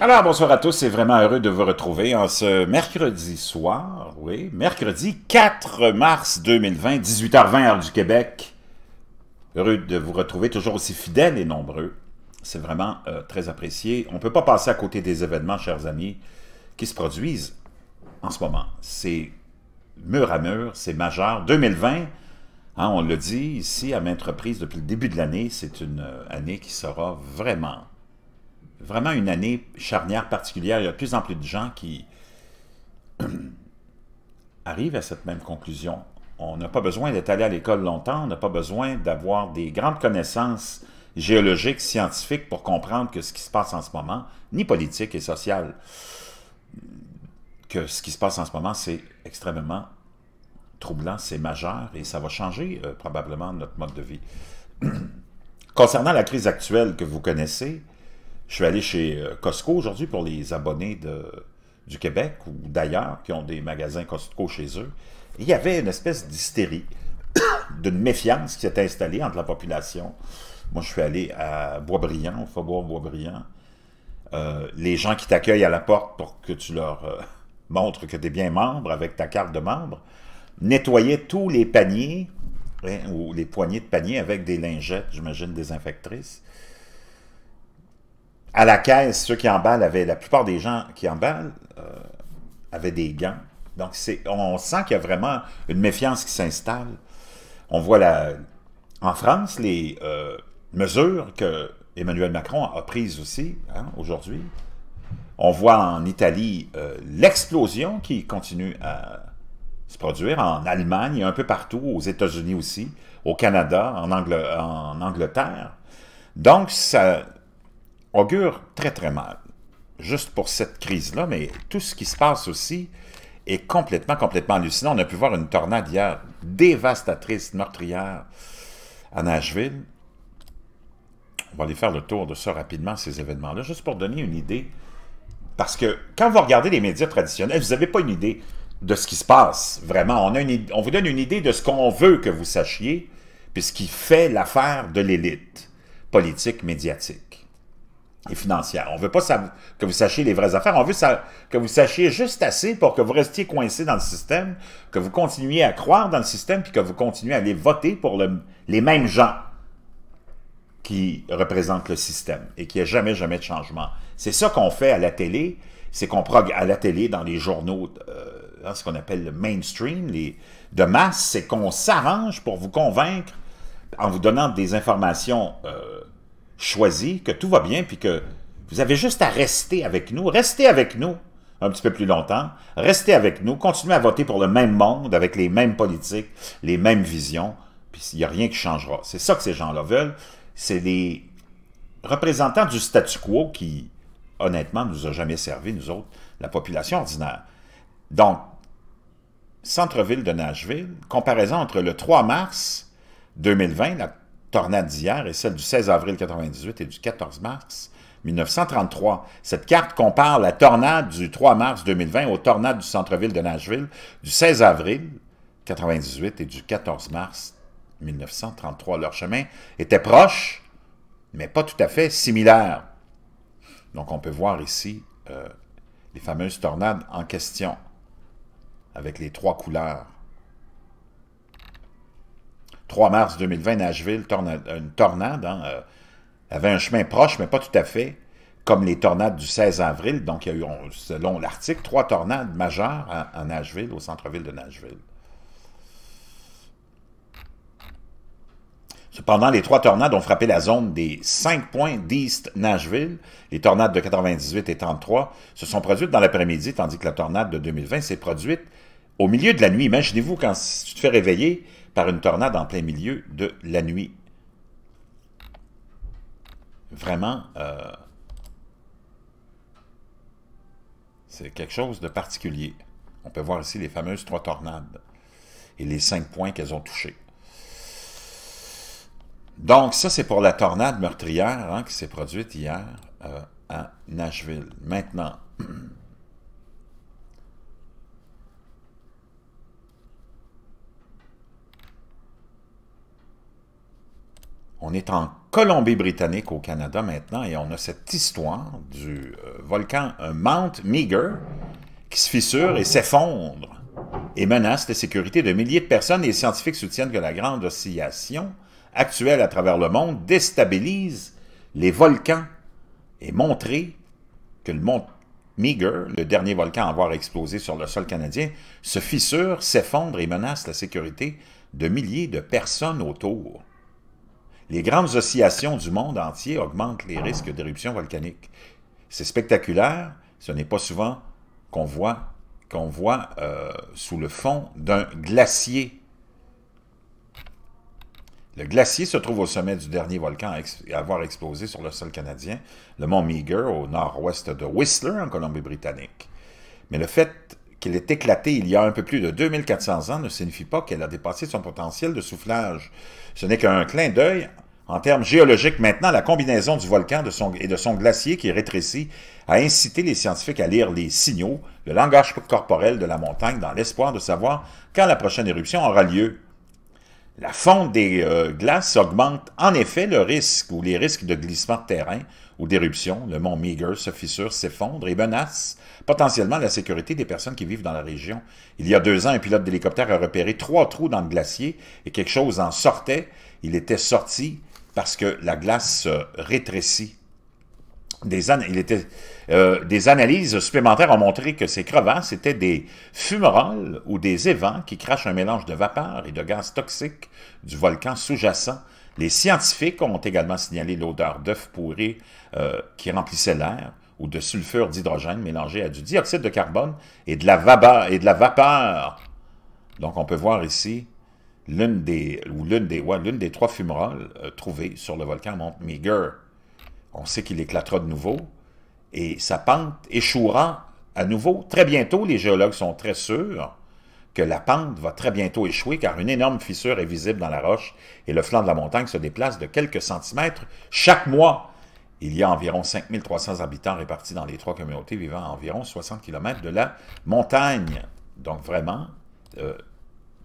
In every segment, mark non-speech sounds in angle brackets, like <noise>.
Alors, bonsoir à tous, c'est vraiment heureux de vous retrouver en ce mercredi soir, oui, mercredi 4 mars 2020, 18h20 heure du Québec. Heureux de vous retrouver, toujours aussi fidèles et nombreux. C'est vraiment euh, très apprécié. On ne peut pas passer à côté des événements, chers amis, qui se produisent en ce moment. C'est mur à mur, c'est majeur. 2020, hein, on le dit ici à maintes reprises depuis le début de l'année, c'est une euh, année qui sera vraiment vraiment une année charnière particulière. Il y a de plus en plus de gens qui <clears throat> arrivent à cette même conclusion. On n'a pas besoin d'être allé à l'école longtemps, on n'a pas besoin d'avoir des grandes connaissances géologiques, scientifiques pour comprendre que ce qui se passe en ce moment, ni politique et social, que ce qui se passe en ce moment, c'est extrêmement troublant, c'est majeur et ça va changer euh, probablement notre mode de vie. <clears throat> Concernant la crise actuelle que vous connaissez, je suis allé chez euh, Costco aujourd'hui pour les abonnés du Québec ou d'ailleurs qui ont des magasins Costco chez eux. il y avait une espèce d'hystérie, <coughs> d'une méfiance qui s'est installée entre la population. Moi, je suis allé à Boisbriand, au faubourg Boisbriand. Euh, les gens qui t'accueillent à la porte pour que tu leur euh, <laughs> montres que tu es bien membre avec ta carte de membre nettoyaient tous les paniers hein, ou les poignées de paniers avec des lingettes, j'imagine, des désinfectrices à la caisse, ceux qui emballent avaient, la plupart des gens qui emballent euh, avaient des gants. Donc, on sent qu'il y a vraiment une méfiance qui s'installe. On voit la, en France les euh, mesures que Emmanuel Macron a prises aussi hein, aujourd'hui. On voit en Italie euh, l'explosion qui continue à se produire, en Allemagne et un peu partout, aux États-Unis aussi, au Canada, en, en Angleterre. Donc, ça, augure très très mal, juste pour cette crise-là, mais tout ce qui se passe aussi est complètement, complètement hallucinant. On a pu voir une tornade hier dévastatrice, meurtrière à Nashville. On va aller faire le tour de ça rapidement, ces événements-là, juste pour donner une idée. Parce que quand vous regardez les médias traditionnels, eh, vous n'avez pas une idée de ce qui se passe, vraiment. On, on vous donne une idée de ce qu'on veut que vous sachiez, puis ce qui fait l'affaire de l'élite politique, médiatique et On ne veut pas que vous sachiez les vraies affaires, on veut que vous sachiez juste assez pour que vous restiez coincé dans le système, que vous continuiez à croire dans le système, puis que vous continuiez à aller voter pour les mêmes gens qui représentent le système et qui n'y ait jamais, jamais de changement. C'est ça qu'on fait à la télé, c'est qu'on progue à la télé, dans les journaux, euh, ce qu'on appelle le mainstream, les, de masse, c'est qu'on s'arrange pour vous convaincre en vous donnant des informations euh, choisi, que tout va bien, puis que vous avez juste à rester avec nous. rester avec nous un petit peu plus longtemps. rester avec nous. continuer à voter pour le même monde, avec les mêmes politiques, les mêmes visions. Puis il n'y a rien qui changera. C'est ça que ces gens-là veulent. C'est les représentants du statu quo qui, honnêtement, nous a jamais servi, nous autres, la population ordinaire. Donc, centre-ville de Nashville, comparaison entre le 3 mars 2020, la tornade d'hier et celle du 16 avril 1998 et du 14 mars 1933. Cette carte compare la tornade du 3 mars 2020 aux tornades du centre-ville de Nashville du 16 avril 1998 et du 14 mars 1933. Leur chemin était proche, mais pas tout à fait similaire. Donc on peut voir ici euh, les fameuses tornades en question, avec les trois couleurs. 3 mars 2020, Nashville, euh, une tornade, hein, euh, avait un chemin proche, mais pas tout à fait, comme les tornades du 16 avril. Donc, il y a eu, selon l'article, trois tornades majeures à, Nashville, au centre-ville de Nashville. Cependant, les trois tornades ont frappé la zone des cinq points d'East Nashville. Les tornades de 98 et 33 se sont produites dans l'après-midi, tandis que la tornade de 2020 s'est produite au milieu de la nuit. Imaginez-vous quand tu te fais réveiller, par une tornade en plein milieu de la nuit. Vraiment, euh, c'est quelque chose de particulier. On peut voir ici les fameuses trois tornades et les cinq points qu'elles ont touchés. Donc, ça, c'est pour la tornade meurtrière hein, qui s'est produite hier euh, à Nashville. Maintenant, <clears throat> On est en Colombie-Britannique au Canada maintenant et on a cette histoire du euh, volcan euh, Mount Meager qui se fissure et s'effondre et menace la sécurité de milliers de personnes. Et les scientifiques soutiennent que la grande oscillation actuelle à travers le monde déstabilise les volcans et montrer que le Mount Meager, le dernier volcan à avoir explosé sur le sol canadien, se fissure, s'effondre et menace la sécurité de milliers de personnes autour. Les grandes oscillations du monde entier augmentent les risques d'éruption volcanique. C'est spectaculaire, ce n'est pas souvent qu'on voit, qu'on voit euh, sous le fond d'un glacier. Le glacier se trouve au sommet du dernier volcan à avoir explosé sur le sol canadien, le mont Meager, au nord-ouest de Whistler, en Colombie-Britannique. Mais le fait qu'elle est éclaté il y a un peu plus de 2400 ans ne signifie pas qu'elle a dépassé son potentiel de soufflage. Ce n'est qu'un clin d'œil en termes géologiques, maintenant, la combinaison du volcan et de son glacier qui rétrécit a incité les scientifiques à lire les signaux, le langage corporel de la montagne dans l'espoir de savoir quand la prochaine éruption aura lieu. La fonte des euh, glaces augmente en effet le risque ou les risques de glissement de terrain ou d'éruption. Le mont Meager se fissure, s'effondre et menace potentiellement la sécurité des personnes qui vivent dans la région. Il y a deux ans, un pilote d'hélicoptère a repéré trois trous dans le glacier et quelque chose en sortait. Il était sorti parce que la glace se euh, rétrécit. Euh, des, analyses supplémentaires ont montré que ces crevasses étaient des fumerolles ou des évents qui crachent un mélange de vapeur et de gaz toxiques du volcan sous-jacent. Les scientifiques ont également signalé l'odeur d'œufs pourris euh, qui remplissait l'air ou de sulfure d'hydrogène mélangé à du dioxyde de carbone et de la vapeur. Donc, on peut voir ici l'une des, ou l'une des, des trois fumerolles euh, trouvées sur le volcan Mont Meager on sait qu'il éclatera de nouveau, et sa pente échouera à nouveau très bientôt. Les géologues sont très sûrs que la pente va très bientôt échouer car une énorme fissure est visible dans la roche et le flanc de la montagne se déplace de quelques centimètres chaque mois. Il y a environ 5300 habitants répartis dans les trois communautés vivant à environ 60 km de la montagne. Donc vraiment, euh,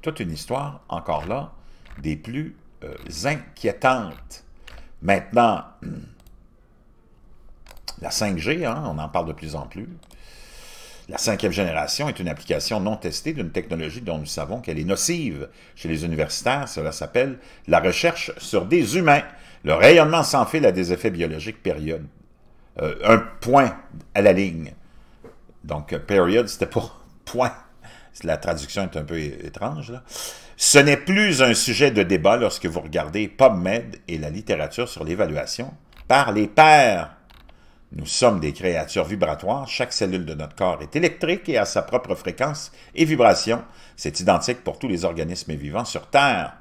toute une histoire, encore là, des plus euh, inquiétantes. Maintenant, <clears throat> La 5G, hein, on en parle de plus en plus. La cinquième génération est une application non testée d'une technologie dont nous savons qu'elle est nocive. Chez les universitaires, cela s'appelle la recherche sur des humains. Le rayonnement sans fil a des effets biologiques période. Euh, un point à la ligne. Donc, euh, période, c'était pour <laughs> point. La traduction est un peu étrange. Là. Ce n'est plus un sujet de débat lorsque vous regardez PubMed et la littérature sur l'évaluation par les pairs nous sommes des créatures vibratoires, chaque cellule de notre corps est électrique et a sa propre fréquence et vibration. C'est identique pour tous les organismes vivants sur Terre.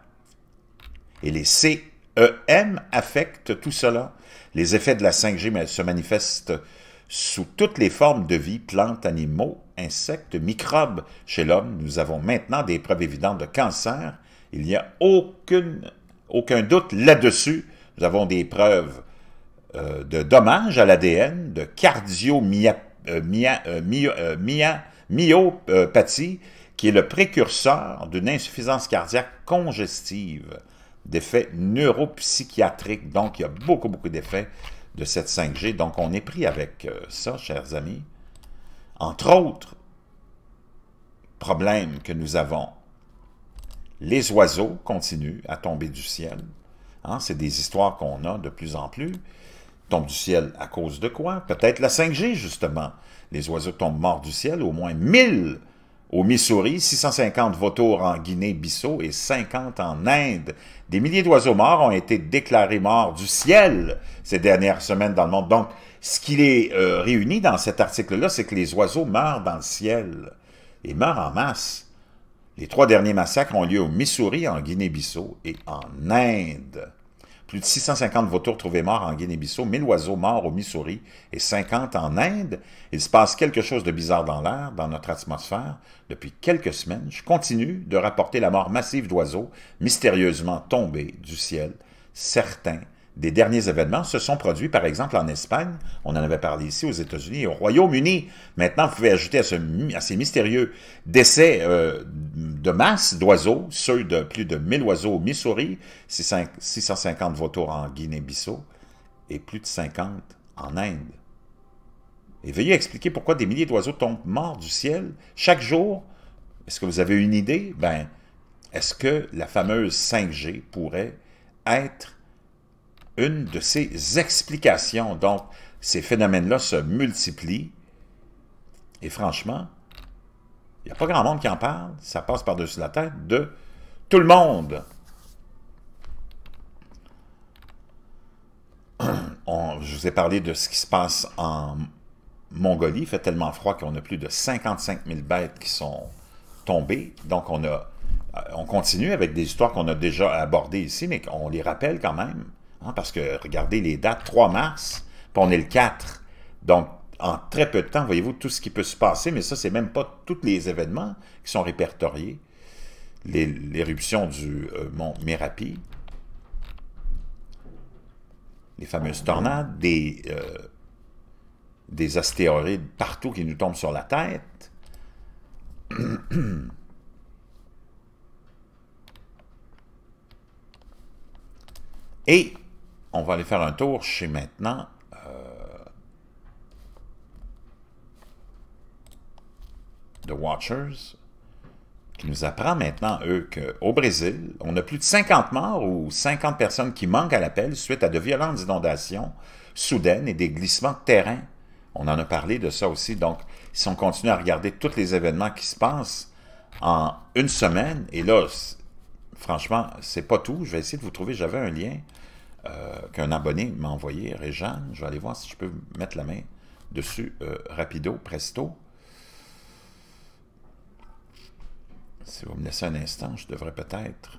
Et les CEM affectent tout cela. Les effets de la 5G se manifestent sous toutes les formes de vie, plantes, animaux, insectes, microbes. Chez l'homme, nous avons maintenant des preuves évidentes de cancer. Il n'y a aucun doute là-dessus. Nous avons des preuves euh, de dommages à l'ADN, de cardiomyopathie, euh, euh, qui est le précurseur d'une insuffisance cardiaque congestive, d'effets neuropsychiatriques. Donc, il y a beaucoup, beaucoup d'effets de cette 5G. Donc, on est pris avec ça, chers amis. Entre autres problèmes que nous avons, les oiseaux continuent à tomber du ciel. Hein, c'est des histoires qu'on a de plus en plus tombent du ciel à cause de quoi? Peut-être la 5G, justement. Les oiseaux tombent morts du ciel, au moins 1000 au Missouri, 650 vautours en Guinée-Bissau et 50 en Inde. Des milliers d'oiseaux morts ont été déclarés morts du ciel ces dernières semaines dans le monde. Donc, ce qui est euh, réuni dans cet article-là, c'est que les oiseaux meurent dans le ciel et meurent en masse. Les trois derniers massacres ont lieu au Missouri, en Guinée-Bissau et en Inde. Plus de 650 vautours trouvés morts en Guinée-Bissau, 1000 oiseaux morts au Missouri et 50 en Inde. Il se passe quelque chose de bizarre dans l'air, dans notre atmosphère. Depuis quelques semaines, je continue de rapporter la mort massive d'oiseaux mystérieusement tombés du ciel, certains des derniers événements se sont produits, par exemple, en Espagne. On en avait parlé ici, aux États-Unis, au Royaume-Uni. Maintenant, vous pouvez ajouter à, ce, ces mystérieux décès euh, de masse d'oiseaux, ceux de plus de 1000 oiseaux au Missouri, 650 vautours en Guinée-Bissau et plus de 50 en Inde. Et veuillez expliquer pourquoi des milliers d'oiseaux tombent morts du ciel chaque jour. Est-ce que vous avez une idée? Ben, est-ce que la fameuse 5G pourrait être une de ces explications. Donc, ces phénomènes-là se multiplient. Et franchement, il n'y a pas grand monde qui en parle. Ça passe par-dessus la tête de tout le monde. <clears throat> je vous ai parlé de ce qui se passe en Mongolie. Il fait tellement froid qu'on a plus de 55 000 bêtes qui sont tombées. Donc, on, a, euh, on continue avec des histoires qu'on a déjà abordées ici, mais on les rappelle quand même. Hein, parce que, regardez les dates, 3 mars, puis on est le 4. Donc, en très peu de temps, voyez-vous, tout ce qui peut se passer, mais ça, c'est même pas tous les événements qui sont répertoriés. L'éruption du euh, mont Merapi, les fameuses tornades, des, euh, des astéroïdes partout qui nous tombent sur la tête. Et on va aller faire un tour chez maintenant. Euh, The Watchers, qui nous apprend maintenant, eux, qu'au Brésil, on a plus de 50 morts ou 50 personnes qui manquent à l'appel suite à de violentes inondations soudaines et des glissements de terrain. On en a parlé de ça aussi. Donc, si on continue à regarder tous les événements qui se passent en une semaine, et là, franchement, c'est pas tout. Je vais essayer de vous trouver, j'avais un lien. Euh, qu'un abonné m'a envoyé, Réjeanne. Je vais aller voir si je peux mettre la main dessus euh, rapido, presto. Si vous me laissez un instant, je devrais peut-être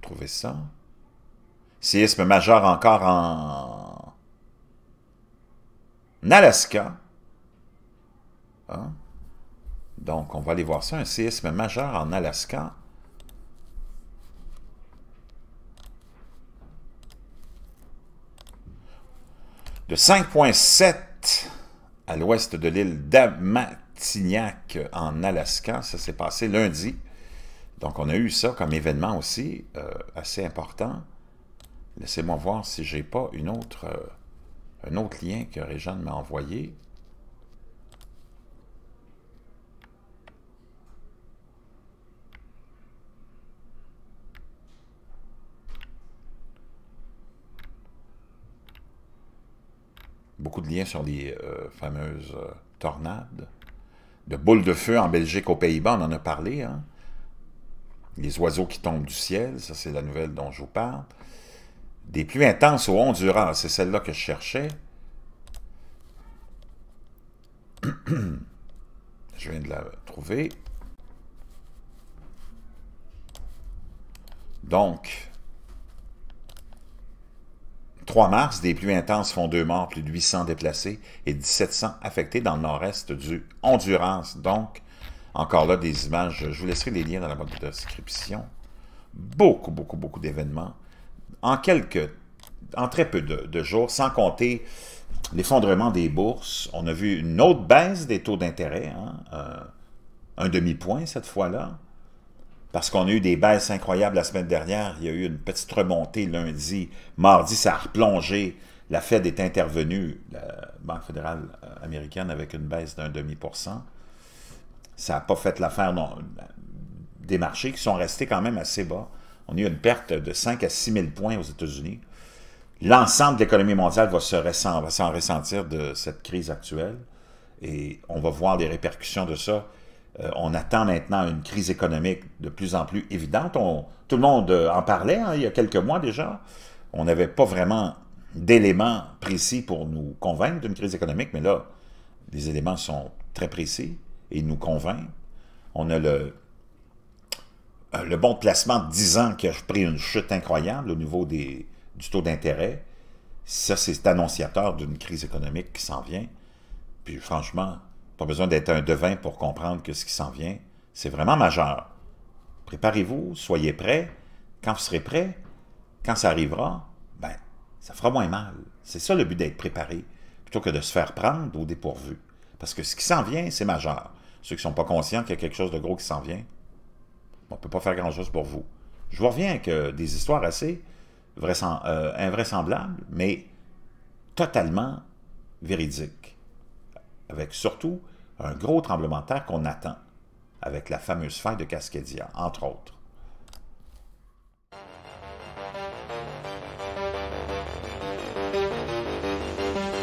trouver ça. Séisme majeur encore en... Alaska. Hein? Donc, on va aller voir ça. Un séisme majeur en Alaska de 5,7 à l'ouest de l'île d'Amatignac en Alaska. Ça s'est passé lundi. Donc, on a eu ça comme événement aussi, euh, assez important. Laissez-moi voir si j'ai pas une autre, euh, un autre lien que Réjeanne m'a envoyé. de liens sur les euh, fameuses euh, tornades. De boules de feu en Belgique, aux Pays-Bas, on en a parlé. Hein. Les oiseaux qui tombent du ciel, ça c'est la nouvelle dont je vous parle. Des pluies intenses au Honduras, c'est celle-là que je cherchais. <coughs> je viens de la trouver. Donc, 3 mars, des pluies intenses font deux morts, plus de 800 déplacés et 1700 affectés dans le nord-est du Honduras. Donc, encore là, des images. Je vous laisserai les liens dans la boîte de description. Beaucoup, beaucoup, beaucoup d'événements. En quelques, en très peu de, jours, sans compter l'effondrement des bourses. On a vu une autre baisse des taux d'intérêt, hein, euh, un demi-point cette fois-là parce qu'on a eu des baisses incroyables la semaine dernière. Il y a eu une petite remontée lundi. Mardi, ça a replongé. La Fed est intervenue, la Banque fédérale euh, américaine, avec une baisse d'un demi pour cent. Ça n'a pas fait l'affaire des marchés qui sont restés quand même assez bas. On a eu une perte de 5 à 6 000 points aux États-Unis. L'ensemble de l'économie mondiale va s'en ressentir de cette crise actuelle et on va voir les répercussions de ça. Euh, on attend maintenant une crise économique de plus en plus évidente. tout le monde euh, en parlait hein, il y a quelques mois déjà. On n'avait pas vraiment d'éléments précis pour nous convaincre d'une crise économique, mais là, les éléments sont très précis et nous convainquent. On a le, euh, bon placement de 10 ans qui a pris une chute incroyable au niveau du taux d'intérêt. Ça, c'est annonciateur d'une crise économique qui s'en vient. Puis franchement, pas besoin d'être un devin pour comprendre que ce qui s'en vient, c'est vraiment majeur. Préparez-vous, soyez prêts. Quand vous serez prêts, quand ça arrivera, ben, ça fera moins mal. C'est ça le but d'être préparé, plutôt que de se faire prendre au dépourvu. Parce que ce qui s'en vient, c'est majeur. Ceux qui ne sont pas conscients qu'il y a quelque chose de gros qui s'en vient, on ne peut pas faire grand-chose pour vous. Je vous reviens avec euh, des histoires assez euh, invraisemblables, mais totalement véridiques avec surtout un gros tremblement de terre qu'on attend, avec la fameuse faille de Cascadia, entre autres.